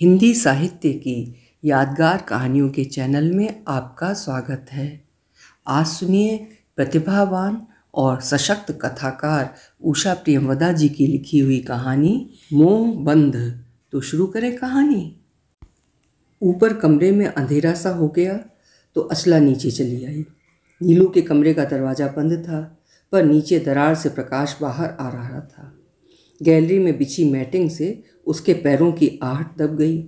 हिंदी साहित्य की यादगार कहानियों के चैनल में आपका स्वागत है आज सुनिए प्रतिभावान और सशक्त कथाकार उषा प्रियमवदा जी की लिखी हुई कहानी मोह बंध तो शुरू करें कहानी ऊपर कमरे में अंधेरा सा हो गया तो असला नीचे चली आई नीलू के कमरे का दरवाज़ा बंद था पर नीचे दरार से प्रकाश बाहर आ रहा था गैलरी में बिछी मैटिंग से उसके पैरों की आहट दब गई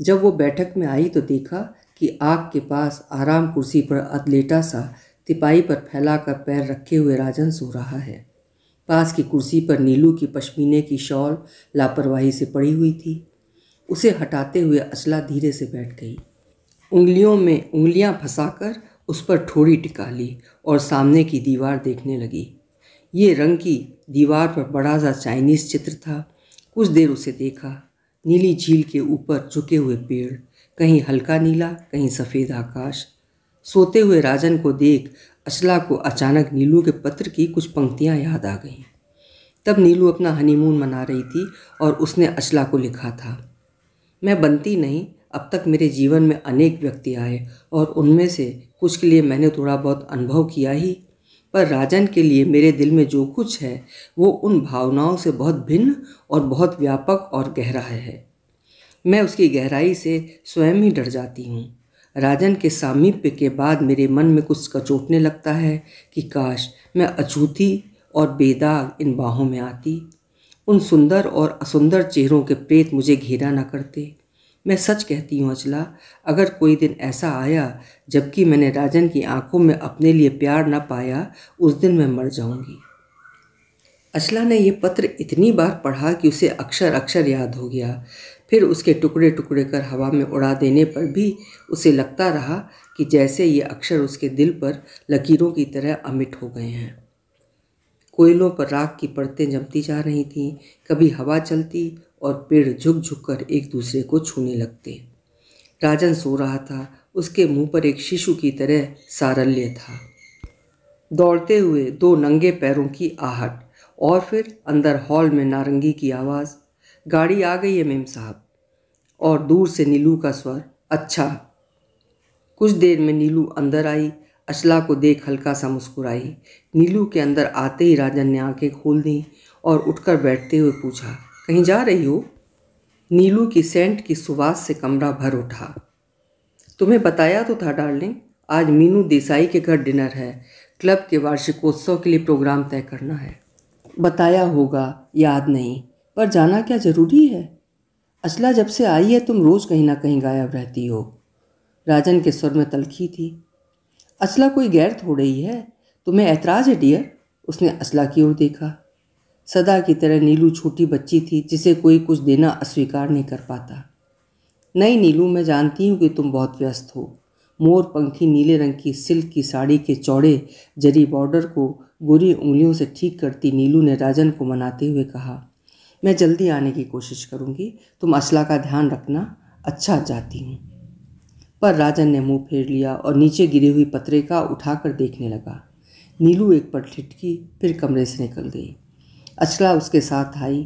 जब वो बैठक में आई तो देखा कि आग के पास आराम कुर्सी पर अदलेटा सा तिपाही पर फैला कर पैर रखे हुए राजन सो रहा है पास की कुर्सी पर नीलू की पश्मीने की शॉल लापरवाही से पड़ी हुई थी उसे हटाते हुए अचला धीरे से बैठ गई उंगलियों में उंगलियां फंसाकर उस पर ठोड़ी टिका ली और सामने की दीवार देखने लगी ये रंग की दीवार पर बड़ा सा चाइनीज़ चित्र था कुछ देर उसे देखा नीली झील के ऊपर झुके हुए पेड़ कहीं हल्का नीला कहीं सफ़ेद आकाश सोते हुए राजन को देख अचला को अचानक नीलू के पत्र की कुछ पंक्तियाँ याद आ गईं तब नीलू अपना हनीमून मना रही थी और उसने अचला को लिखा था मैं बनती नहीं अब तक मेरे जीवन में अनेक व्यक्ति आए और उनमें से कुछ के लिए मैंने थोड़ा बहुत अनुभव किया ही पर राजन के लिए मेरे दिल में जो कुछ है वो उन भावनाओं से बहुत भिन्न और बहुत व्यापक और गहरा है मैं उसकी गहराई से स्वयं ही डर जाती हूँ राजन के सामीप्य के बाद मेरे मन में कुछ कचोटने लगता है कि काश मैं अछूती और बेदाग इन बाहों में आती उन सुंदर और असुंदर चेहरों के प्रेत मुझे घेरा न करते मैं सच कहती हूँ अचला अगर कोई दिन ऐसा आया जबकि मैंने राजन की आंखों में अपने लिए प्यार न पाया उस दिन मैं मर जाऊँगी अचला ने यह पत्र इतनी बार पढ़ा कि उसे अक्षर अक्षर याद हो गया फिर उसके टुकड़े टुकड़े कर हवा में उड़ा देने पर भी उसे लगता रहा कि जैसे ये अक्षर उसके दिल पर लकीरों की तरह अमिट हो गए हैं कोयलों पर राख की परतें जमती जा रही थीं कभी हवा चलती और पेड़ झुक झुक कर एक दूसरे को छूने लगते राजन सो रहा था उसके मुंह पर एक शिशु की तरह सारल्य था दौड़ते हुए दो नंगे पैरों की आहट और फिर अंदर हॉल में नारंगी की आवाज़ गाड़ी आ गई है मेम साहब और दूर से नीलू का स्वर अच्छा कुछ देर में नीलू अंदर आई अचला को देख हल्का सा मुस्कुराई नीलू के अंदर आते ही राजन ने आंखें खोल दी और उठकर बैठते हुए पूछा कहीं जा रही हो नीलू की सेंट की सुवास से कमरा भर उठा तुम्हें बताया तो था डार्लिंग आज मीनू देसाई के घर डिनर है क्लब के वार्षिकोत्सव के लिए प्रोग्राम तय करना है बताया होगा याद नहीं पर जाना क्या ज़रूरी है असला जब से आई है तुम रोज़ कहीं ना कहीं गायब रहती हो राजन के स्वर में तलखी थी असला कोई गैर थोड़ी ही है तुम्हें ऐतराज़ है डियर उसने असला की ओर देखा सदा की तरह नीलू छोटी बच्ची थी जिसे कोई कुछ देना अस्वीकार नहीं कर पाता नहीं नीलू मैं जानती हूँ कि तुम बहुत व्यस्त हो मोर पंखी नीले रंग की सिल्क की साड़ी के चौड़े जरी बॉर्डर को गोरी उंगलियों से ठीक करती नीलू ने राजन को मनाते हुए कहा मैं जल्दी आने की कोशिश करूँगी तुम असला का ध्यान रखना अच्छा जाती हूँ पर राजन ने मुंह फेर लिया और नीचे गिरी हुई पत्रिका उठाकर देखने लगा नीलू एक पर ठिटकी फिर कमरे से निकल गई अचला उसके साथ आई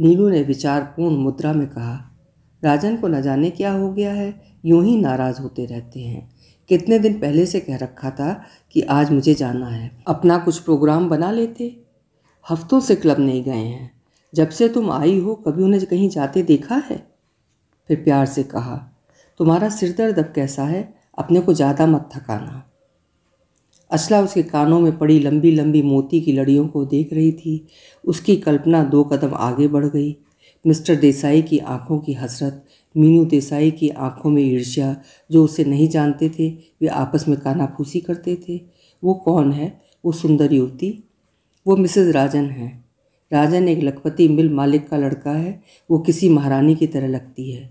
नीलू ने विचारपूर्ण मुद्रा में कहा राजन को न जाने क्या हो गया है यूं ही नाराज़ होते रहते हैं कितने दिन पहले से कह रखा था कि आज मुझे जाना है अपना कुछ प्रोग्राम बना लेते हफ्तों से क्लब नहीं गए हैं जब से तुम आई हो कभी उन्हें कहीं जाते देखा है फिर प्यार से कहा तुम्हारा सिर अब कैसा है अपने को ज़्यादा मत थकाना असला उसके कानों में पड़ी लंबी लंबी मोती की लड़ियों को देख रही थी उसकी कल्पना दो कदम आगे बढ़ गई मिस्टर देसाई की आंखों की हसरत मीनू देसाई की आंखों में ईर्ष्या जो उसे नहीं जानते थे वे आपस में कानाफूसी करते थे वो कौन है वो सुंदर युवती वो मिसेज राजन है राजन एक लखपति मिल मालिक का लड़का है वो किसी महारानी की तरह लगती है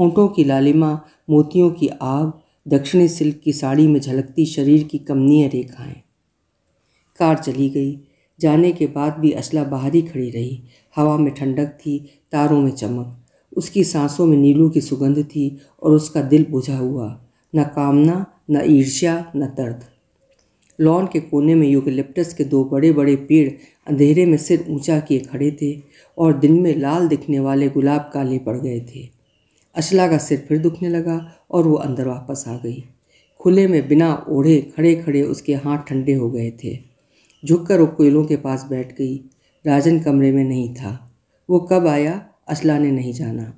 होंठों की लालिमा मोतियों की आग दक्षिणी सिल्क की साड़ी में झलकती शरीर की कमनीय रेखाएं कार चली गई जाने के बाद भी असला बाहरी खड़ी रही हवा में ठंडक थी तारों में चमक उसकी सांसों में नीलू की सुगंध थी और उसका दिल बुझा हुआ न कामना न ईर्ष्या न दर्द लॉन के कोने में यूकलिप्टस के दो बड़े बड़े पेड़ अंधेरे में सिर ऊंचा किए खड़े थे और दिन में लाल दिखने वाले गुलाब काले पड़ गए थे अशला का सिर फिर दुखने लगा और वो अंदर वापस आ गई खुले में बिना ओढ़े खड़े खड़े उसके हाथ ठंडे हो गए थे झुककर वो कोयलों के पास बैठ गई राजन कमरे में नहीं था वो कब आया असला ने नहीं जाना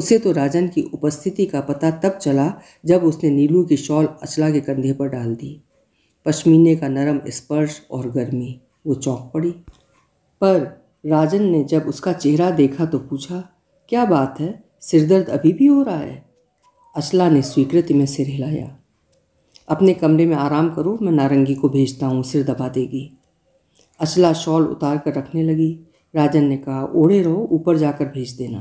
उसे तो राजन की उपस्थिति का पता तब चला जब उसने नीलू की शॉल अचला के कंधे पर डाल दी पश्मीने का नरम स्पर्श और गर्मी वो चौंक पड़ी पर राजन ने जब उसका चेहरा देखा तो पूछा क्या बात है सिरदर्द अभी भी हो रहा है असला ने स्वीकृति में सिर हिलाया अपने कमरे में आराम करो मैं नारंगी को भेजता हूँ सिर दबा देगी असला शॉल उतार कर रखने लगी राजन ने कहा ओढ़े रहो ऊपर जाकर भेज देना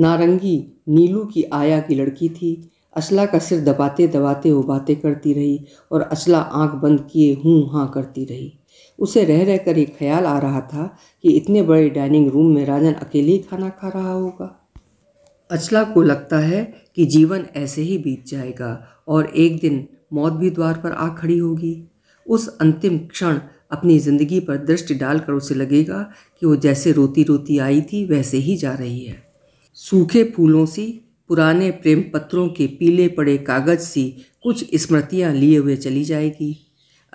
नारंगी नीलू की आया की लड़की थी असला का सिर दबाते दबाते वो बातें करती रही और असला आंख बंद किए हूँ हाँ करती रही उसे रह रह कर ये ख्याल आ रहा था कि इतने बड़े डाइनिंग रूम में राजन अकेले ही खाना खा रहा होगा अचला को लगता है कि जीवन ऐसे ही बीत जाएगा और एक दिन मौत भी द्वार पर आ खड़ी होगी उस अंतिम क्षण अपनी ज़िंदगी पर दृष्टि डालकर उसे लगेगा कि वो जैसे रोती रोती आई थी वैसे ही जा रही है सूखे फूलों सी पुराने प्रेम पत्रों के पीले पड़े कागज़ सी कुछ स्मृतियाँ लिए हुए चली जाएगी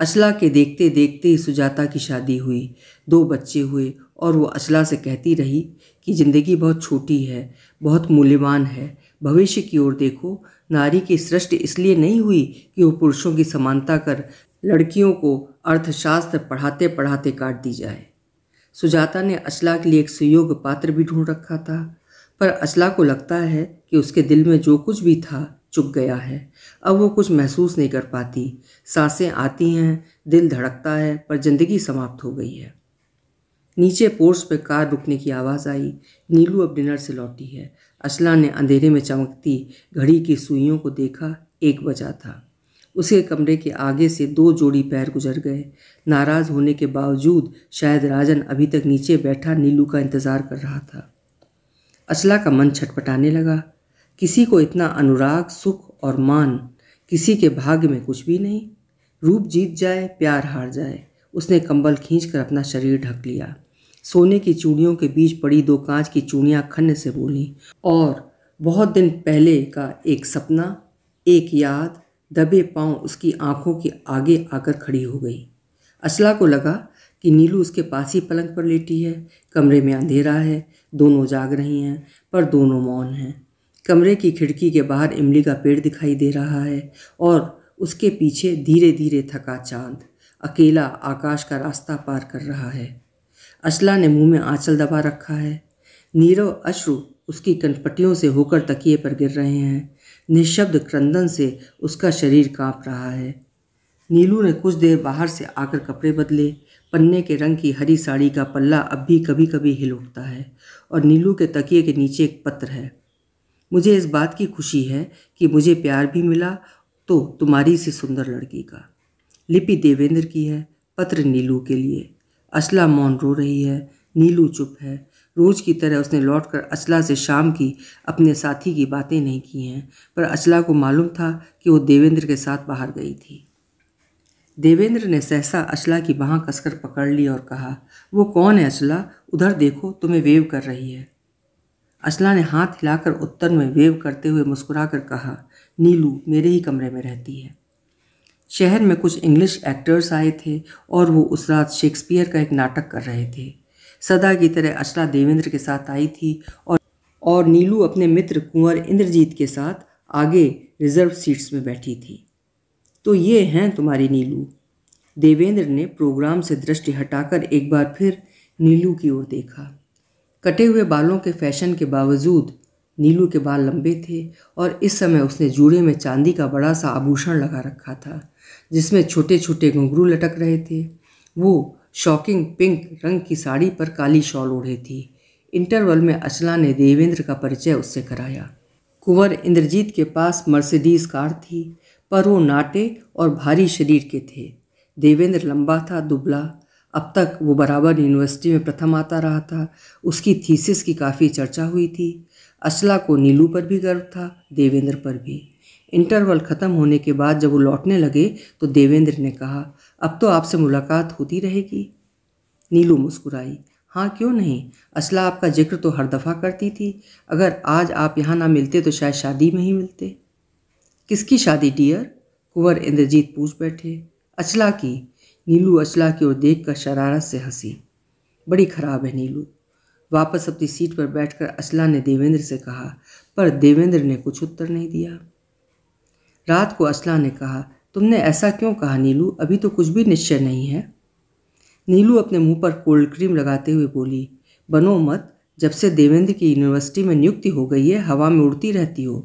अचला के देखते देखते सुजाता की शादी हुई दो बच्चे हुए और वो अचला से कहती रही कि ज़िंदगी बहुत छोटी है बहुत मूल्यवान है भविष्य की ओर देखो नारी की सृष्टि इसलिए नहीं हुई कि वो पुरुषों की समानता कर लड़कियों को अर्थशास्त्र पढ़ाते पढ़ाते काट दी जाए सुजाता ने अचला के लिए एक सुयोग पात्र भी ढूंढ रखा था पर अचला को लगता है कि उसके दिल में जो कुछ भी था चुक गया है अब वो कुछ महसूस नहीं कर पाती सांसें आती हैं दिल धड़कता है पर ज़िंदगी समाप्त हो गई है नीचे पोर्स पर कार रुकने की आवाज़ आई नीलू अब डिनर से लौटी है असला ने अंधेरे में चमकती घड़ी की सुइयों को देखा एक बजा था उसके कमरे के आगे से दो जोड़ी पैर गुजर गए नाराज़ होने के बावजूद शायद राजन अभी तक नीचे बैठा नीलू का इंतज़ार कर रहा था असला का मन छटपटाने लगा किसी को इतना अनुराग सुख और मान किसी के भाग्य में कुछ भी नहीं रूप जीत जाए प्यार हार जाए उसने कंबल खींचकर अपना शरीर ढक लिया सोने की चूड़ियों के बीच पड़ी दो कांच की चूड़ियाँ खन्न से बोली और बहुत दिन पहले का एक सपना एक याद दबे पांव उसकी आंखों के आगे आकर खड़ी हो गई असला को लगा कि नीलू उसके पास ही पलंग पर लेटी है कमरे में अंधेरा है दोनों जाग रही हैं पर दोनों मौन हैं कमरे की खिड़की के बाहर इमली का पेड़ दिखाई दे रहा है और उसके पीछे धीरे धीरे थका चांद अकेला आकाश का रास्ता पार कर रहा है असला ने मुंह में आंचल दबा रखा है नीरव अश्रु उसकी कनपटियों से होकर तकिए पर गिर रहे हैं निशब्द क्रंदन से उसका शरीर कांप रहा है नीलू ने कुछ देर बाहर से आकर कपड़े बदले पन्ने के रंग की हरी साड़ी का पल्ला अब भी कभी कभी हिल उठता है और नीलू के तकिए के नीचे एक पत्र है मुझे इस बात की खुशी है कि मुझे प्यार भी मिला तो तुम्हारी सी सुंदर लड़की का लिपि देवेंद्र की है पत्र नीलू के लिए असला मौन रो रही है नीलू चुप है रोज़ की तरह उसने लौट कर असला से शाम की अपने साथी की बातें नहीं की हैं पर असला को मालूम था कि वो देवेंद्र के साथ बाहर गई थी देवेंद्र ने सहसा असला की बाह कसकर पकड़ ली और कहा वो कौन है असला उधर देखो तुम्हें वेव कर रही है असला ने हाथ हिलाकर उत्तर में वेव करते हुए मुस्कुराकर कहा नीलू मेरे ही कमरे में रहती है शहर में कुछ इंग्लिश एक्टर्स आए थे और वो उस रात शेक्सपियर का एक नाटक कर रहे थे सदा की तरह असला देवेंद्र के साथ आई थी और और नीलू अपने मित्र कुंवर इंद्रजीत के साथ आगे रिजर्व सीट्स में बैठी थी तो ये हैं तुम्हारी नीलू देवेंद्र ने प्रोग्राम से दृष्टि हटाकर एक बार फिर नीलू की ओर देखा कटे हुए बालों के फैशन के बावजूद नीलू के बाल लंबे थे और इस समय उसने जूड़े में चांदी का बड़ा सा आभूषण लगा रखा था जिसमें छोटे छोटे घुंघरू लटक रहे थे वो शॉकिंग पिंक रंग की साड़ी पर काली शॉल ओढ़े थी इंटरवल में अचला ने देवेंद्र का परिचय उससे कराया कुंवर इंद्रजीत के पास मर्सिडीज कार थी पर वो नाटे और भारी शरीर के थे देवेंद्र लंबा था दुबला अब तक वो बराबर यूनिवर्सिटी में प्रथम आता रहा था उसकी थीसिस की काफ़ी चर्चा हुई थी अचला को नीलू पर भी गर्व था देवेंद्र पर भी इंटरवल ख़त्म होने के बाद जब वो लौटने लगे तो देवेंद्र ने कहा अब तो आपसे मुलाकात होती रहेगी नीलू मुस्कुराई हाँ क्यों नहीं असला आपका जिक्र तो हर दफ़ा करती थी अगर आज आप यहाँ ना मिलते तो शायद शादी में ही मिलते किसकी शादी डियर कुंवर इंद्रजीत पूछ बैठे अचला की नीलू अचला की ओर देख कर शरारत से हंसी बड़ी खराब है नीलू वापस अपनी सीट पर बैठकर अचला ने देवेंद्र से कहा पर देवेंद्र ने कुछ उत्तर नहीं दिया रात को असला ने कहा तुमने ऐसा क्यों कहा नीलू अभी तो कुछ भी निश्चय नहीं है नीलू अपने मुंह पर कोल्ड क्रीम लगाते हुए बोली बनो मत जब से देवेंद्र की यूनिवर्सिटी में नियुक्ति हो गई है हवा में उड़ती रहती हो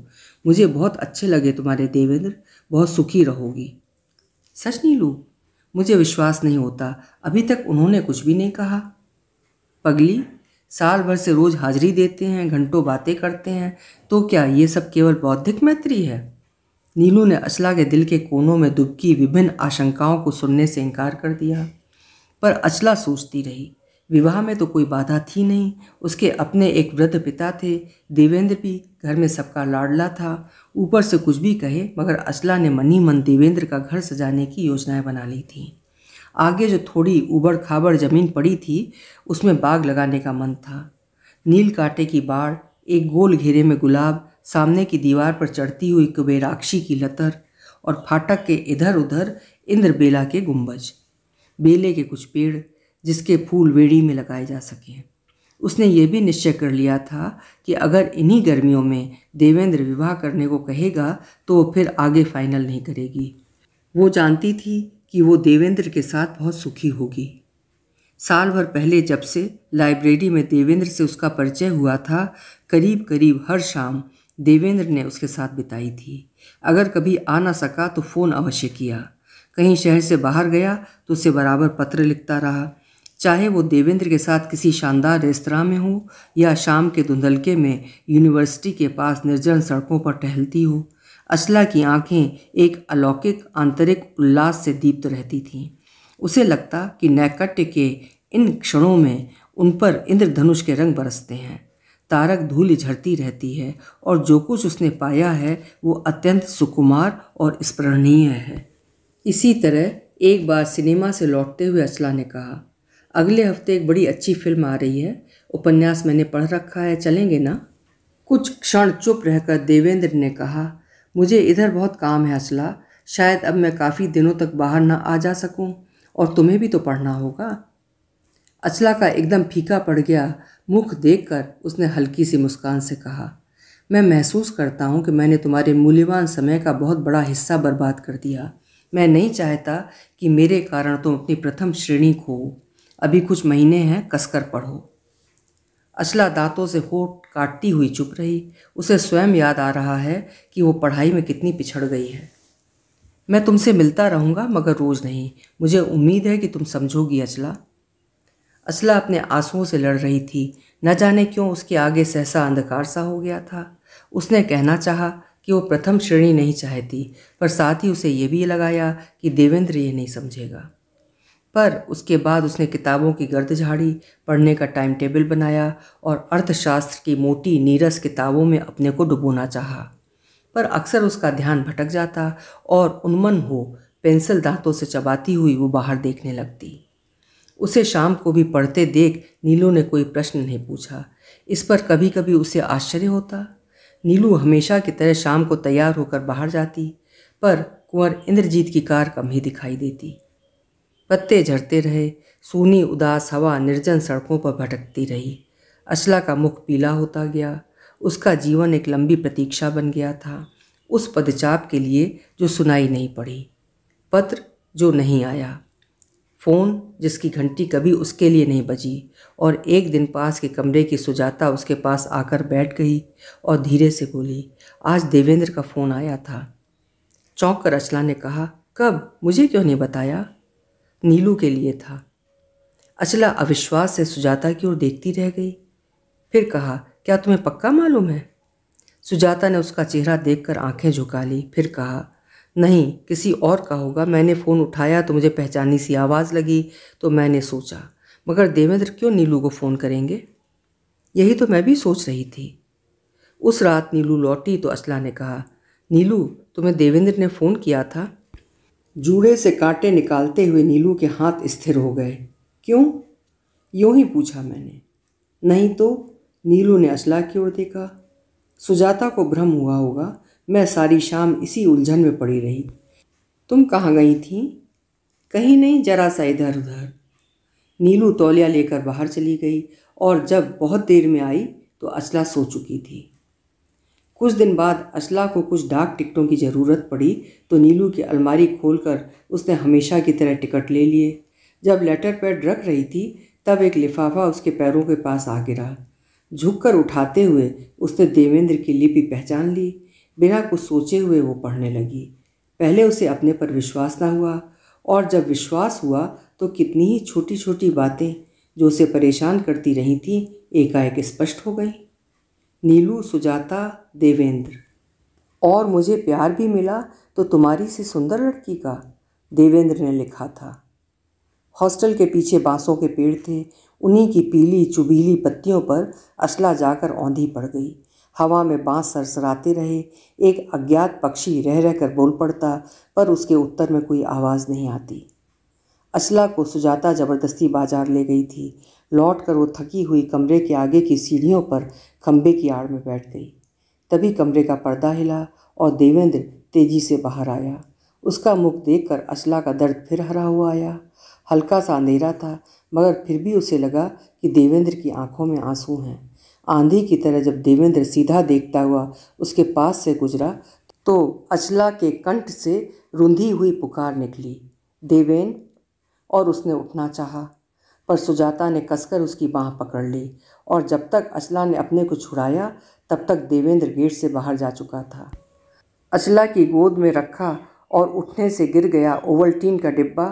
मुझे बहुत अच्छे लगे तुम्हारे देवेंद्र बहुत सुखी रहोगी सच नीलू मुझे विश्वास नहीं होता अभी तक उन्होंने कुछ भी नहीं कहा पगली साल भर से रोज हाजिरी देते हैं घंटों बातें करते हैं तो क्या ये सब केवल बौद्धिक मैत्री है नीलू ने अचला के दिल के कोनों में दुबकी विभिन्न आशंकाओं को सुनने से इनकार कर दिया पर अचला सोचती रही विवाह में तो कोई बाधा थी नहीं उसके अपने एक वृद्ध पिता थे देवेंद्र भी घर में सबका लाडला था ऊपर से कुछ भी कहे मगर असला ने मन ही मन देवेंद्र का घर सजाने की योजनाएं बना ली थी आगे जो थोड़ी उबड़ खाबड़ जमीन पड़ी थी उसमें बाग लगाने का मन था नील कांटे की बाढ़ एक गोल घेरे में गुलाब सामने की दीवार पर चढ़ती हुई कुबेराक्षी की लतर और फाटक के इधर उधर इंद्र बेला के गुंबज बेले के कुछ पेड़ जिसके फूल वेड़ी में लगाए जा सकें उसने ये भी निश्चय कर लिया था कि अगर इन्हीं गर्मियों में देवेंद्र विवाह करने को कहेगा तो वो फिर आगे फाइनल नहीं करेगी वो जानती थी कि वो देवेंद्र के साथ बहुत सुखी होगी साल भर पहले जब से लाइब्रेरी में देवेंद्र से उसका परिचय हुआ था करीब करीब हर शाम देवेंद्र ने उसके साथ बिताई थी अगर कभी आ ना सका तो फ़ोन अवश्य किया कहीं शहर से बाहर गया तो उसे बराबर पत्र लिखता रहा चाहे वो देवेंद्र के साथ किसी शानदार रेस्तरा में हो या शाम के धुंधलके में यूनिवर्सिटी के पास निर्जन सड़कों पर टहलती हो अचला की आंखें एक अलौकिक आंतरिक उल्लास से दीप्त रहती थीं उसे लगता कि नैकट्य के इन क्षणों में उन पर इंद्रधनुष के रंग बरसते हैं तारक धूल झड़ती रहती है और जो कुछ उसने पाया है वो अत्यंत सुकुमार और स्मरणीय है इसी तरह एक बार सिनेमा से लौटते हुए अचला ने कहा अगले हफ्ते एक बड़ी अच्छी फिल्म आ रही है उपन्यास मैंने पढ़ रखा है चलेंगे ना कुछ क्षण चुप रहकर देवेंद्र ने कहा मुझे इधर बहुत काम है असला शायद अब मैं काफ़ी दिनों तक बाहर ना आ जा सकूं और तुम्हें भी तो पढ़ना होगा अचला का एकदम फीका पड़ गया मुख देखकर उसने हल्की सी मुस्कान से कहा मैं महसूस करता हूँ कि मैंने तुम्हारे मूल्यवान समय का बहुत बड़ा हिस्सा बर्बाद कर दिया मैं नहीं चाहता कि मेरे कारण तुम अपनी प्रथम श्रेणी खो अभी कुछ महीने हैं कसकर पढ़ो अचला दांतों से होठ काटती हुई चुप रही उसे स्वयं याद आ रहा है कि वो पढ़ाई में कितनी पिछड़ गई है मैं तुमसे मिलता रहूँगा मगर रोज़ नहीं मुझे उम्मीद है कि तुम समझोगी अचला असला अपने आंसुओं से लड़ रही थी न जाने क्यों उसके आगे सहसा अंधकार सा हो गया था उसने कहना चाहा कि वो प्रथम श्रेणी नहीं चाहती पर साथ ही उसे ये भी लगाया कि देवेंद्र ये नहीं समझेगा पर उसके बाद उसने किताबों की गर्द झाड़ी पढ़ने का टाइम टेबल बनाया और अर्थशास्त्र की मोटी नीरस किताबों में अपने को डुबोना चाहा पर अक्सर उसका ध्यान भटक जाता और उन्मन हो पेंसिल दांतों से चबाती हुई वो बाहर देखने लगती उसे शाम को भी पढ़ते देख नीलू ने कोई प्रश्न नहीं पूछा इस पर कभी कभी उसे आश्चर्य होता नीलू हमेशा की तरह शाम को तैयार होकर बाहर जाती पर कुंवर इंद्रजीत की कार कम ही दिखाई देती पत्ते झड़ते रहे सूनी उदास हवा निर्जन सड़कों पर भटकती रही अचला का मुख पीला होता गया उसका जीवन एक लंबी प्रतीक्षा बन गया था उस पदचाप के लिए जो सुनाई नहीं पड़ी पत्र जो नहीं आया फ़ोन जिसकी घंटी कभी उसके लिए नहीं बजी और एक दिन पास के कमरे की सुजाता उसके पास आकर बैठ गई और धीरे से बोली आज देवेंद्र का फ़ोन आया था चौंक कर अचला ने कहा कब मुझे क्यों नहीं बताया नीलू के लिए था अचला अविश्वास से सुजाता की ओर देखती रह गई फिर कहा क्या तुम्हें पक्का मालूम है सुजाता ने उसका चेहरा देखकर आंखें झुका ली फिर कहा नहीं किसी और का होगा मैंने फ़ोन उठाया तो मुझे पहचानी सी आवाज़ लगी तो मैंने सोचा मगर देवेंद्र क्यों नीलू को फ़ोन करेंगे यही तो मैं भी सोच रही थी उस रात नीलू लौटी तो असला ने कहा नीलू तुम्हें देवेंद्र ने फ़ोन किया था जूड़े से कांटे निकालते हुए नीलू के हाथ स्थिर हो गए क्यों यूं ही पूछा मैंने नहीं तो नीलू ने असला की ओर देखा सुजाता को भ्रम हुआ होगा मैं सारी शाम इसी उलझन में पड़ी रही तुम कहाँ गई थी कहीं नहीं जरा सा इधर उधर नीलू तौलिया लेकर बाहर चली गई और जब बहुत देर में आई तो असला सो चुकी थी कुछ दिन बाद असला को कुछ डाक टिकटों की ज़रूरत पड़ी तो नीलू की अलमारी खोलकर उसने हमेशा की तरह टिकट ले लिए जब लेटर पैड रख रही थी तब एक लिफाफा उसके पैरों के पास आ गिरा झुककर उठाते हुए उसने देवेंद्र की लिपि पहचान ली बिना कुछ सोचे हुए वो पढ़ने लगी पहले उसे अपने पर विश्वास ना हुआ और जब विश्वास हुआ तो कितनी ही छोटी छोटी बातें जो उसे परेशान करती रही थी एकाएक स्पष्ट हो गई नीलू सुजाता देवेंद्र और मुझे प्यार भी मिला तो तुम्हारी से सुंदर लड़की का देवेंद्र ने लिखा था हॉस्टल के पीछे बांसों के पेड़ थे उन्हीं की पीली चुबीली पत्तियों पर असला जाकर औंधी पड़ गई हवा में बांस सरसराते रहे एक अज्ञात पक्षी रह रह कर बोल पड़ता पर उसके उत्तर में कोई आवाज़ नहीं आती असला को सुजाता ज़बरदस्ती बाजार ले गई थी लौट कर वो थकी हुई कमरे के आगे की सीढ़ियों पर खम्भे की आड़ में बैठ गई तभी कमरे का पर्दा हिला और देवेंद्र तेजी से बाहर आया उसका मुख देखकर असला का दर्द फिर हरा हुआ आया हल्का सा अंधेरा था मगर फिर भी उसे लगा कि देवेंद्र की आंखों में आंसू हैं आंधी की तरह जब देवेंद्र सीधा देखता हुआ उसके पास से गुजरा तो अचला के कंठ से रुंधी हुई पुकार निकली देवेंद्र और उसने उठना चाहा पर सुजाता ने कसकर उसकी बाह पकड़ ली और जब तक अचला ने अपने को छुड़ाया तब तक देवेंद्र गेट से बाहर जा चुका था अचला की गोद में रखा और उठने से गिर गया ओवल्टीन का डिब्बा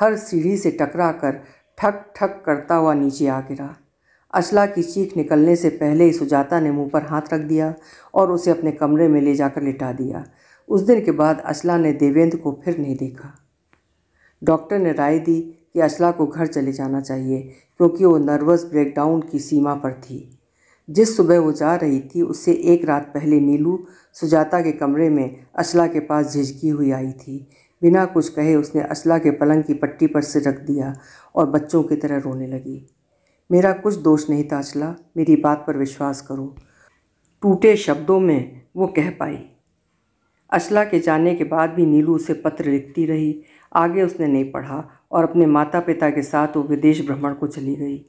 हर सीढ़ी से टकरा कर ठक ठक करता हुआ नीचे आ गिरा अचला की चीख निकलने से पहले ही सुजाता ने मुंह पर हाथ रख दिया और उसे अपने कमरे में ले जाकर लिटा दिया उस दिन के बाद अचला ने देवेंद्र को फिर नहीं देखा डॉक्टर ने राय दी कि असला को घर चले जाना चाहिए क्योंकि वो नर्वस ब्रेकडाउन की सीमा पर थी जिस सुबह वो जा रही थी उससे एक रात पहले नीलू सुजाता के कमरे में असला के पास झिझकी हुई आई थी बिना कुछ कहे उसने असला के पलंग की पट्टी पर से रख दिया और बच्चों की तरह रोने लगी मेरा कुछ दोष नहीं था असला मेरी बात पर विश्वास करो टूटे शब्दों में वो कह पाई असला के जाने के बाद भी नीलू उसे पत्र लिखती रही आगे उसने नहीं पढ़ा और अपने माता पिता के साथ वो विदेश भ्रमण को चली गई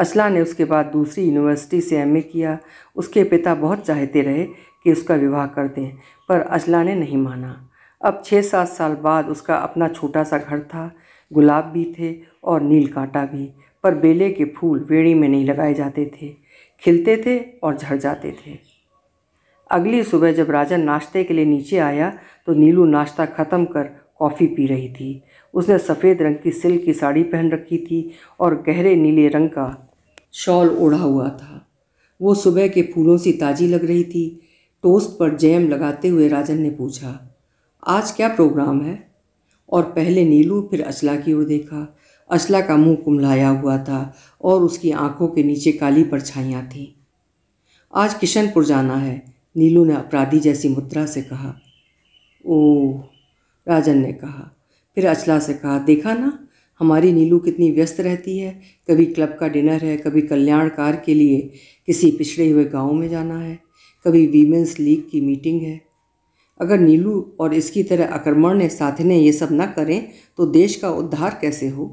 असला ने उसके बाद दूसरी यूनिवर्सिटी से एमए किया उसके पिता बहुत चाहते रहे कि उसका विवाह कर दें पर असला ने नहीं माना अब छः सात साल बाद उसका अपना छोटा सा घर था गुलाब भी थे और नील कांटा भी पर बेले के फूल वेड़ी में नहीं लगाए जाते थे खिलते थे और झड़ जाते थे अगली सुबह जब राजन नाश्ते के लिए नीचे आया तो नीलू नाश्ता ख़त्म कर कॉफ़ी पी रही थी उसने सफ़ेद रंग की सिल्क की साड़ी पहन रखी थी और गहरे नीले रंग का शॉल ओढ़ा हुआ था वो सुबह के फूलों से ताजी लग रही थी टोस्ट पर जैम लगाते हुए राजन ने पूछा आज क्या प्रोग्राम है और पहले नीलू फिर अचला की ओर देखा अचला का मुंह कुमलाया हुआ था और उसकी आंखों के नीचे काली परछाइयाँ थीं आज किशनपुर जाना है नीलू ने अपराधी जैसी मुद्रा से कहा ओ राजन ने कहा फिर अचला से कहा देखा ना हमारी नीलू कितनी व्यस्त रहती है कभी क्लब का डिनर है कभी कल्याणकार के लिए किसी पिछड़े हुए गांव में जाना है कभी वीमेंस लीग की मीटिंग है अगर नीलू और इसकी तरह आक्रमण ने साधने ये सब ना करें तो देश का उद्धार कैसे हो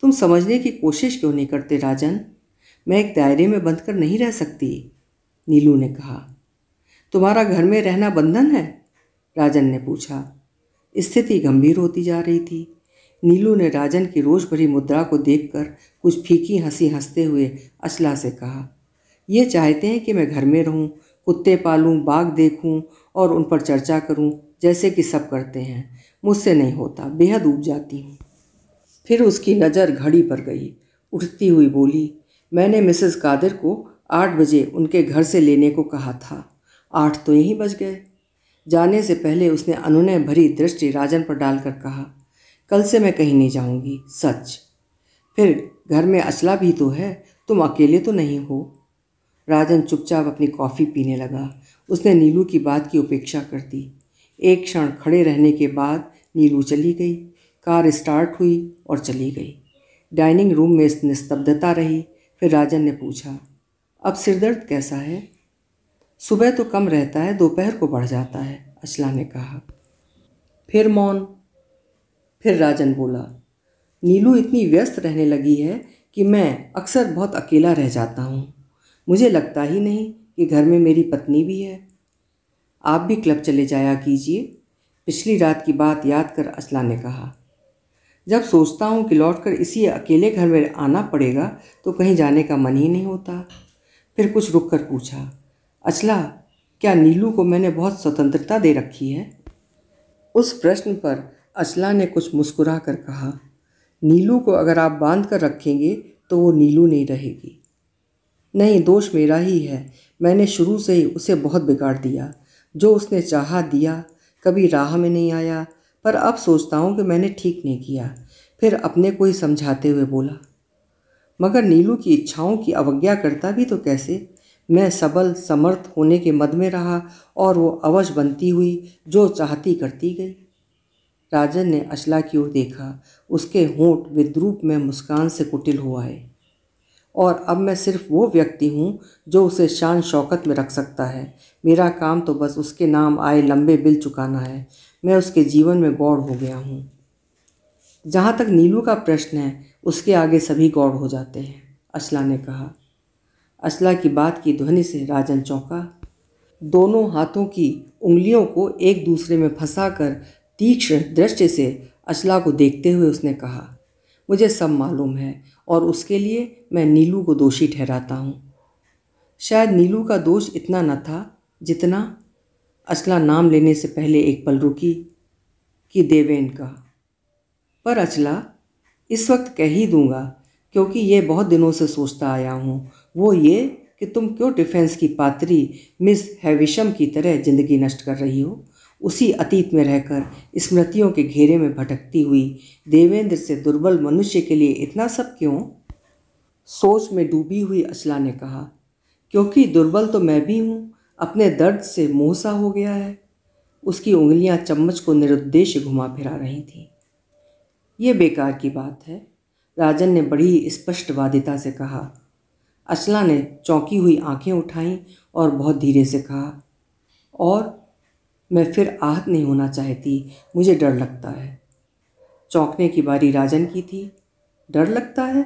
तुम समझने की कोशिश क्यों नहीं करते राजन मैं एक दायरे में बंद कर नहीं रह सकती नीलू ने कहा तुम्हारा घर में रहना बंधन है राजन ने पूछा स्थिति गंभीर होती जा रही थी नीलू ने राजन की रोष भरी मुद्रा को देखकर कुछ फीकी हंसी हंसते हुए अचला से कहा ये चाहते हैं कि मैं घर में रहूं, कुत्ते पालूं, बाघ देखूं और उन पर चर्चा करूं, जैसे कि सब करते हैं मुझसे नहीं होता बेहद उब जाती हूँ फिर उसकी नज़र घड़ी पर गई उठती हुई बोली मैंने मिसेस कादिर को आठ बजे उनके घर से लेने को कहा था आठ तो यहीं बज गए जाने से पहले उसने अनुनय भरी दृष्टि राजन पर डालकर कहा कल से मैं कहीं नहीं जाऊंगी सच फिर घर में अचला भी तो है तुम अकेले तो नहीं हो राजन चुपचाप अपनी कॉफ़ी पीने लगा उसने नीलू की बात की उपेक्षा कर दी एक क्षण खड़े रहने के बाद नीलू चली गई कार स्टार्ट हुई और चली गई डाइनिंग रूम में निस्तब्धता रही फिर राजन ने पूछा अब सिरदर्द कैसा है सुबह तो कम रहता है दोपहर को बढ़ जाता है अचला ने कहा फिर मौन फिर राजन बोला नीलू इतनी व्यस्त रहने लगी है कि मैं अक्सर बहुत अकेला रह जाता हूँ मुझे लगता ही नहीं कि घर में मेरी पत्नी भी है आप भी क्लब चले जाया कीजिए पिछली रात की बात याद कर असला ने कहा जब सोचता हूँ कि लौट कर इसी अकेले घर में आना पड़ेगा तो कहीं जाने का मन ही नहीं होता फिर कुछ रुक कर पूछा असला क्या नीलू को मैंने बहुत स्वतंत्रता दे रखी है उस प्रश्न पर अचला ने कुछ मुस्कुरा कर कहा नीलू को अगर आप बांध कर रखेंगे तो वो नीलू नहीं रहेगी नहीं दोष मेरा ही है मैंने शुरू से ही उसे बहुत बिगाड़ दिया जो उसने चाहा दिया कभी राह में नहीं आया पर अब सोचता हूँ कि मैंने ठीक नहीं किया फिर अपने को ही समझाते हुए बोला मगर नीलू की इच्छाओं की अवज्ञा करता भी तो कैसे मैं सबल समर्थ होने के मद में रहा और वो अवश बनती हुई जो चाहती करती गई राजन ने अचला की ओर देखा उसके होंठ विद्रूप में मुस्कान से कुटिल हुआ है और अब मैं सिर्फ वो व्यक्ति हूँ जो उसे शान शौकत में रख सकता है मेरा काम तो बस उसके नाम आए लंबे बिल चुकाना है मैं उसके जीवन में गौड़ हो गया हूँ जहाँ तक नीलू का प्रश्न है उसके आगे सभी गौड़ हो जाते हैं अचला ने कहा असला की बात की ध्वनि से राजन चौंका दोनों हाथों की उंगलियों को एक दूसरे में फंसा कर तीक्ष्ण दृष्टि से असला को देखते हुए उसने कहा मुझे सब मालूम है और उसके लिए मैं नीलू को दोषी ठहराता हूँ शायद नीलू का दोष इतना न था जितना असला नाम लेने से पहले एक पल रुकी कि देवेन का पर अचला इस वक्त कह ही दूंगा क्योंकि ये बहुत दिनों से सोचता आया हूँ वो ये कि तुम क्यों डिफेंस की पात्री मिस हैविशम की तरह ज़िंदगी नष्ट कर रही हो उसी अतीत में रहकर स्मृतियों के घेरे में भटकती हुई देवेंद्र से दुर्बल मनुष्य के लिए इतना सब क्यों सोच में डूबी हुई अचला ने कहा क्योंकि दुर्बल तो मैं भी हूँ अपने दर्द से मोहसा हो गया है उसकी उंगलियाँ चम्मच को निरुद्देश्य घुमा फिरा रही थीं ये बेकार की बात है राजन ने बड़ी स्पष्टवादिता से कहा असला ने चौंकी हुई आंखें उठाईं और बहुत धीरे से कहा और मैं फिर आहत नहीं होना चाहती मुझे डर लगता है चौंकने की बारी राजन की थी डर लगता है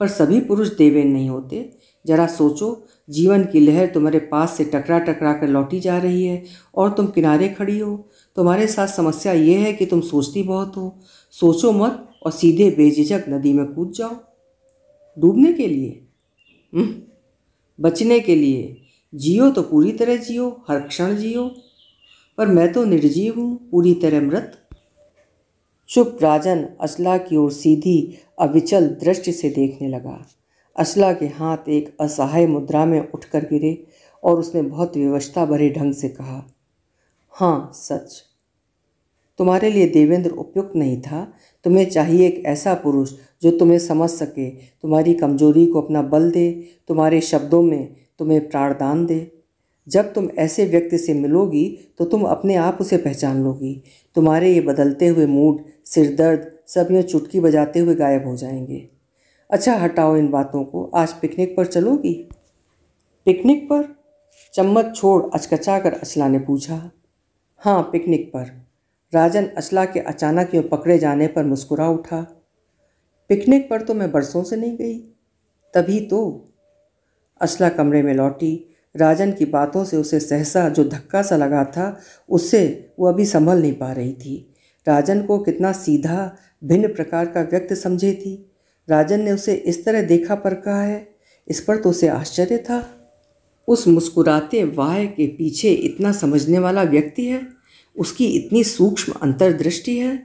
पर सभी पुरुष देवेन नहीं होते जरा सोचो जीवन की लहर तुम्हारे पास से टकरा टकरा कर लौटी जा रही है और तुम किनारे खड़ी हो तुम्हारे साथ समस्या ये है कि तुम सोचती बहुत हो सोचो मत और सीधे बेझिझक नदी में कूद जाओ डूबने के लिए हम्म? बचने के लिए जियो तो पूरी तरह जियो हर क्षण जियो पर मैं तो निर्जीव हूँ पूरी तरह मृत चुप राजन असला की ओर सीधी अविचल दृष्टि से देखने लगा असला के हाथ एक असहाय मुद्रा में उठकर गिरे और उसने बहुत व्यवस्था भरे ढंग से कहा हाँ सच तुम्हारे लिए देवेंद्र उपयुक्त नहीं था तुम्हें चाहिए एक ऐसा पुरुष जो तुम्हें समझ सके तुम्हारी कमजोरी को अपना बल दे तुम्हारे शब्दों में तुम्हें प्राणदान दे जब तुम ऐसे व्यक्ति से मिलोगी तो तुम अपने आप उसे पहचान लोगी तुम्हारे ये बदलते हुए मूड सिरदर्द सब यूँ चुटकी बजाते हुए गायब हो जाएंगे अच्छा हटाओ इन बातों को आज पिकनिक पर चलोगी पिकनिक पर चम्मच छोड़ अचकचा कर अचला ने पूछा हाँ पिकनिक पर राजन अचला के अचानक यूँ पकड़े जाने पर मुस्कुरा उठा पिकनिक पर तो मैं बरसों से नहीं गई तभी तो असला कमरे में लौटी राजन की बातों से उसे सहसा जो धक्का सा लगा था उससे वो अभी संभल नहीं पा रही थी राजन को कितना सीधा भिन्न प्रकार का व्यक्ति समझे थी राजन ने उसे इस तरह देखा पर कहा है इस पर तो उसे आश्चर्य था उस मुस्कुराते वाह के पीछे इतना समझने वाला व्यक्ति है उसकी इतनी सूक्ष्म अंतर्दृष्टि है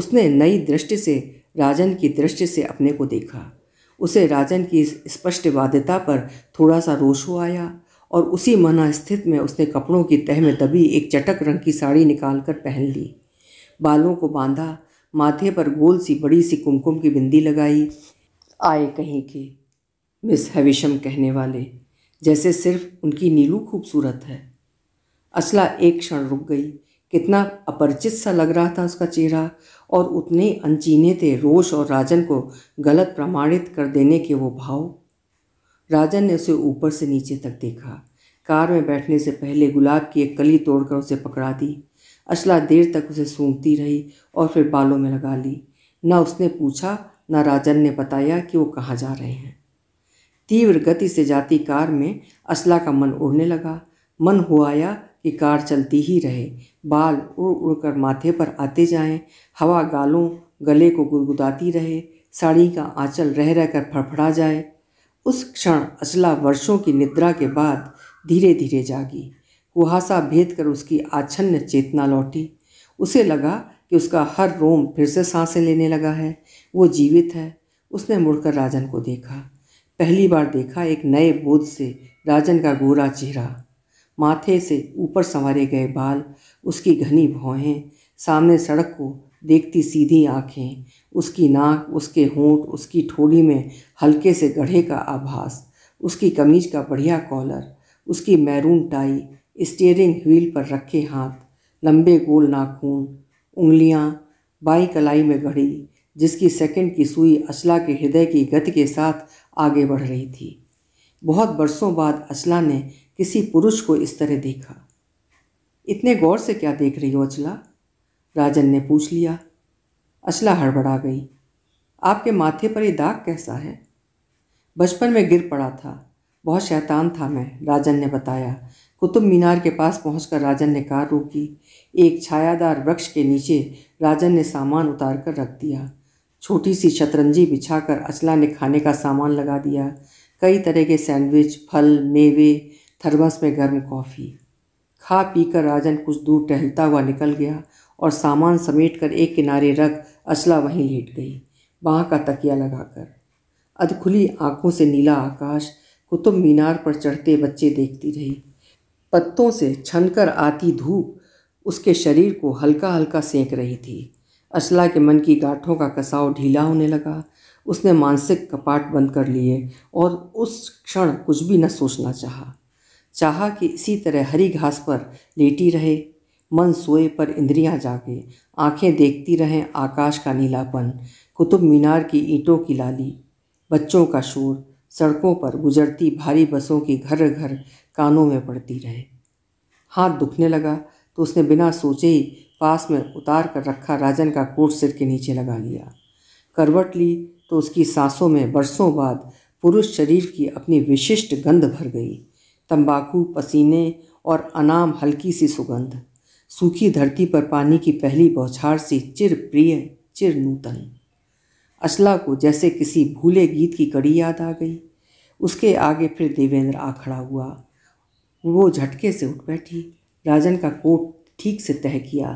उसने नई दृष्टि से राजन की दृष्टि से अपने को देखा उसे राजन की स्पष्ट स्पष्टवादिता पर थोड़ा सा रोष हो आया और उसी मना स्थित में उसने कपड़ों की तह में दबी एक चटक रंग की साड़ी निकाल कर पहन ली बालों को बांधा माथे पर गोल सी बड़ी सी कुमकुम की बिंदी लगाई आए कहीं के मिस हविशम कहने वाले जैसे सिर्फ उनकी नीलू खूबसूरत है असला एक क्षण रुक गई कितना अपरिचित सा लग रहा था उसका चेहरा और उतने अनचीने थे रोश और राजन को गलत प्रमाणित कर देने के वो भाव राजन ने उसे ऊपर से नीचे तक देखा कार में बैठने से पहले गुलाब की एक कली तोड़कर उसे पकड़ा दी अशला देर तक उसे सूंघती रही और फिर बालों में लगा ली ना उसने पूछा न राजन ने बताया कि वो कहाँ जा रहे हैं तीव्र गति से जाती कार में असला का मन उड़ने लगा मन हो आया कि कार चलती ही रहे बाल उड़ उड़ कर माथे पर आते जाएं, हवा गालों गले को गुदगुदाती रहे साड़ी का आंचल रह रह कर फड़फड़ा जाए उस क्षण अचला वर्षों की निद्रा के बाद धीरे धीरे जागी कुहासा भेद कर उसकी आछन्न चेतना लौटी उसे लगा कि उसका हर रोम फिर से सांसें लेने लगा है वो जीवित है उसने मुड़कर राजन को देखा पहली बार देखा एक नए बोध से राजन का गोरा चेहरा माथे से ऊपर संवारे गए बाल उसकी घनी भौहें सामने सड़क को देखती सीधी आंखें उसकी नाक उसके होंठ उसकी ठोड़ी में हल्के से गढ़े का आभास उसकी कमीज का बढ़िया कॉलर उसकी मैरून टाई स्टीयरिंग व्हील पर रखे हाथ लंबे गोल नाखून उंगलियां बाई कलाई में गढ़ी जिसकी सेकंड की सुई अचला के हृदय की गति के साथ आगे बढ़ रही थी बहुत बरसों बाद अचला ने किसी पुरुष को इस तरह देखा इतने गौर से क्या देख रही हो अचला राजन ने पूछ लिया अचला हड़बड़ा गई आपके माथे पर ये दाग कैसा है बचपन में गिर पड़ा था बहुत शैतान था मैं राजन ने बताया कुतुब मीनार के पास पहुंचकर राजन ने कार रोकी एक छायादार वृक्ष के नीचे राजन ने सामान उतार कर रख दिया छोटी सी शतरंजी बिछाकर अचला ने खाने का सामान लगा दिया कई तरह के सैंडविच फल मेवे थर्मस में गर्म कॉफ़ी खा पीकर राजन कुछ दूर टहलता हुआ निकल गया और सामान समेट कर एक किनारे रख असला वहीं लेट गई बाह का तकिया लगाकर अधखुली आंखों से नीला आकाश कुतुब मीनार पर चढ़ते बच्चे देखती रही पत्तों से छनकर आती धूप उसके शरीर को हल्का हल्का सेंक रही थी असला के मन की गांठों का कसाव ढीला होने लगा उसने मानसिक कपाट बंद कर लिए और उस क्षण कुछ भी न सोचना चाहा चाहा कि इसी तरह हरी घास पर लेटी रहे मन सोए पर इंद्रियां जागे आंखें देखती रहें आकाश का नीलापन कुतुब मीनार की ईंटों की लाली बच्चों का शोर सड़कों पर गुजरती भारी बसों की घर घर कानों में पड़ती रहे हाथ दुखने लगा तो उसने बिना सोचे ही पास में उतार कर रखा राजन का कोट सिर के नीचे लगा लिया करवट ली तो उसकी सांसों में बरसों बाद पुरुष शरीर की अपनी विशिष्ट गंध भर गई तंबाकू पसीने और अनाम हल्की सी सुगंध सूखी धरती पर पानी की पहली बौछार सी चिर प्रिय चिर नूतन असला को जैसे किसी भूले गीत की कड़ी याद आ गई उसके आगे फिर देवेंद्र आ खड़ा हुआ वो झटके से उठ बैठी राजन का कोट ठीक से तह किया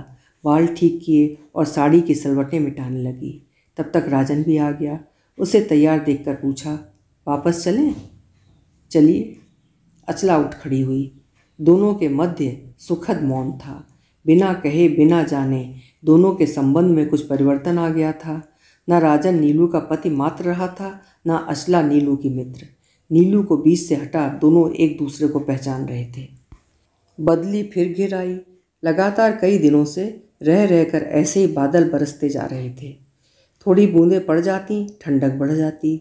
बाल ठीक किए और साड़ी की सलवटें मिटाने लगी तब तक राजन भी आ गया उसे तैयार देखकर पूछा वापस चलें चलिए अचला उठ खड़ी हुई दोनों के मध्य सुखद मौन था बिना कहे बिना जाने दोनों के संबंध में कुछ परिवर्तन आ गया था न राजन नीलू का पति मात्र रहा था न अचला नीलू की मित्र नीलू को बीच से हटा दोनों एक दूसरे को पहचान रहे थे बदली फिर घिर आई लगातार कई दिनों से रह रहकर ऐसे ही बादल बरसते जा रहे थे थोड़ी बूंदें पड़ जाती ठंडक बढ़ जाती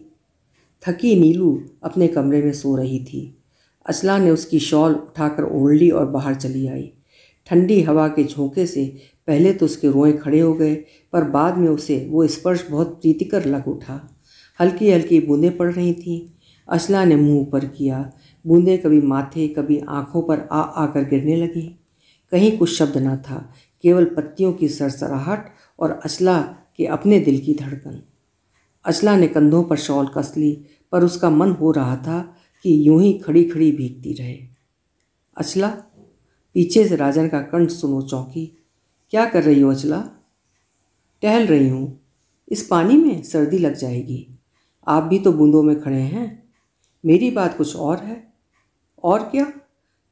थकी नीलू अपने कमरे में सो रही थी असला ने उसकी शॉल उठाकर ओढ़ ली और बाहर चली आई ठंडी हवा के झोंके से पहले तो उसके रोएं खड़े हो गए पर बाद में उसे वो स्पर्श बहुत प्रीतिकर लग उठा हल्की हल्की बूंदें पड़ रही थीं असला ने मुंह ऊपर किया बूंदें कभी माथे कभी आंखों पर आ आकर गिरने लगी कहीं कुछ शब्द ना था केवल पत्तियों की सरसराहट और असला के अपने दिल की धड़कन असला ने कंधों पर शॉल कस ली पर उसका मन हो रहा था कि यूं ही खड़ी खड़ी भीगती रहे अचला पीछे से राजन का कंठ सुनो चौंकी क्या कर रही हो अचला टहल रही हूँ इस पानी में सर्दी लग जाएगी आप भी तो बूंदों में खड़े हैं मेरी बात कुछ और है और क्या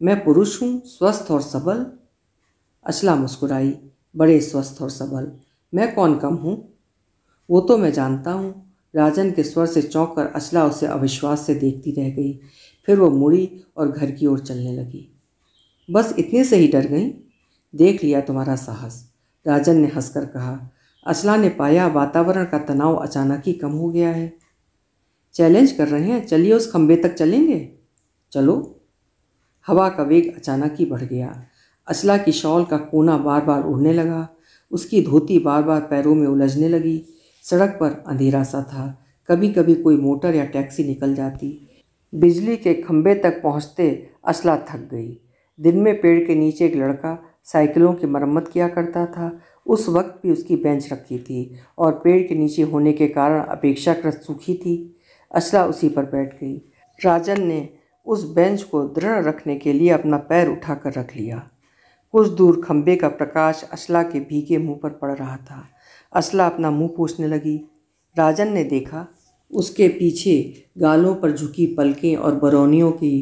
मैं पुरुष हूँ स्वस्थ और सबल अचला मुस्कुराई बड़े स्वस्थ और सबल मैं कौन कम हूँ वो तो मैं जानता हूँ राजन के स्वर से चौंक कर असला उसे अविश्वास से देखती रह गई फिर वो मुड़ी और घर की ओर चलने लगी बस इतने से ही डर गई देख लिया तुम्हारा साहस राजन ने हंसकर कहा असला ने पाया वातावरण का तनाव अचानक ही कम हो गया है चैलेंज कर रहे हैं चलिए उस खंबे तक चलेंगे चलो हवा का वेग अचानक ही बढ़ गया असला की शॉल का कोना बार बार उड़ने लगा उसकी धोती बार बार पैरों में उलझने लगी सड़क पर अंधेरा सा था कभी कभी कोई मोटर या टैक्सी निकल जाती बिजली के खंभे तक पहुंचते असला थक गई दिन में पेड़ के नीचे एक लड़का साइकिलों की मरम्मत किया करता था उस वक्त भी उसकी बेंच रखी थी और पेड़ के नीचे होने के कारण अपेक्षाकृत सूखी थी असला उसी पर बैठ गई राजन ने उस बेंच को दृढ़ रखने के लिए अपना पैर उठाकर रख लिया कुछ दूर खंबे का प्रकाश असला के भीगे मुंह पर पड़ रहा था असला अपना मुंह पोसने लगी राजन ने देखा उसके पीछे गालों पर झुकी पलकें और बरौनियों की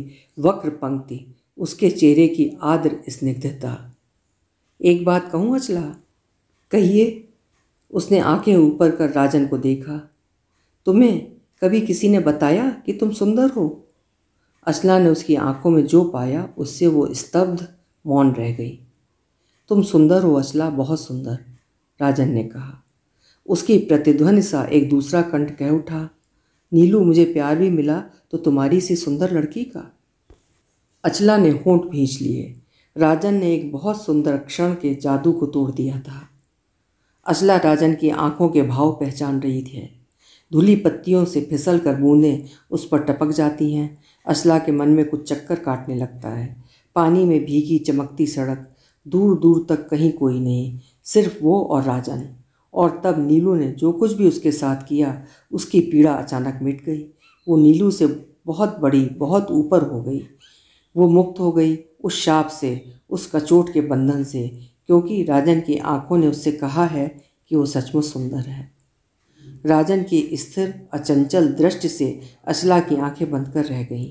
वक्र पंक्ति उसके चेहरे की आदर स्निग्धता एक बात कहूँ असला कहिए उसने आंखें ऊपर कर राजन को देखा तुम्हें कभी किसी ने बताया कि तुम सुंदर हो असला ने उसकी आंखों में जो पाया उससे वो स्तब्ध मौन रह गई तुम सुंदर हो असला बहुत सुंदर राजन ने कहा उसकी प्रतिध्वनि सा एक दूसरा कंठ कह उठा नीलू मुझे प्यार भी मिला तो तुम्हारी सी सुंदर लड़की का अचला ने होंठ भींच लिए राजन ने एक बहुत सुंदर क्षण के जादू को तोड़ दिया था अचला राजन की आंखों के भाव पहचान रही थी धुली पत्तियों से फिसल कर बूंदें उस पर टपक जाती हैं अचला के मन में कुछ चक्कर काटने लगता है पानी में भीगी चमकती सड़क दूर दूर तक कहीं कोई नहीं सिर्फ वो और राजन और तब नीलू ने जो कुछ भी उसके साथ किया उसकी पीड़ा अचानक मिट गई वो नीलू से बहुत बड़ी बहुत ऊपर हो गई वो मुक्त हो गई उस शाप से उस कचोट के बंधन से क्योंकि राजन की आंखों ने उससे कहा है कि वो सचमुच सुंदर है राजन की स्थिर अचंचल दृष्टि से अचला की आंखें बंद कर रह गईं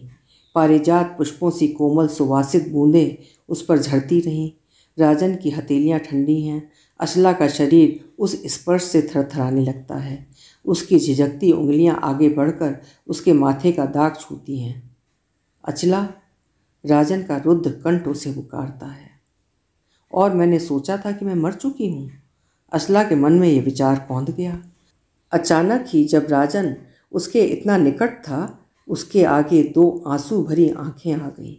पारिजात पुष्पों सी कोमल सुवासित बूंदें उस पर झड़ती रहीं राजन की हथेलियाँ ठंडी हैं असला का शरीर उस स्पर्श से थरथराने लगता है उसकी झिझकती उंगलियां आगे बढ़कर उसके माथे का दाग छूती हैं अचला राजन का रुद्र कंठों से पुकारता है और मैंने सोचा था कि मैं मर चुकी हूँ असला के मन में यह विचार कौंध गया अचानक ही जब राजन उसके इतना निकट था उसके आगे दो आंसू भरी आंखें आ गईं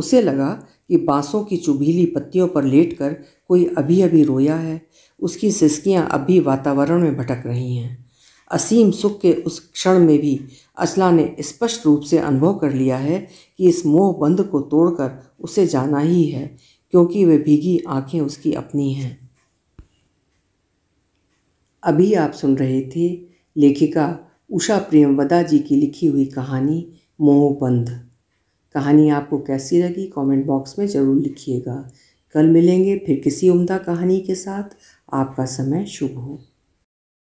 उसे लगा कि बाँसों की चुभीली पत्तियों पर लेटकर कोई अभी अभी रोया है उसकी सिसकियाँ अब भी वातावरण में भटक रही हैं असीम सुख के उस क्षण में भी असला ने स्पष्ट रूप से अनुभव कर लिया है कि इस मोह बंध को तोड़कर उसे जाना ही है क्योंकि वे भीगी आंखें उसकी अपनी हैं अभी आप सुन रहे थे लेखिका उषा प्रेमवदा जी की लिखी हुई कहानी मोहबंध कहानी आपको कैसी लगी कमेंट बॉक्स में ज़रूर लिखिएगा कल मिलेंगे फिर किसी उम्दा कहानी के साथ आपका समय शुभ हो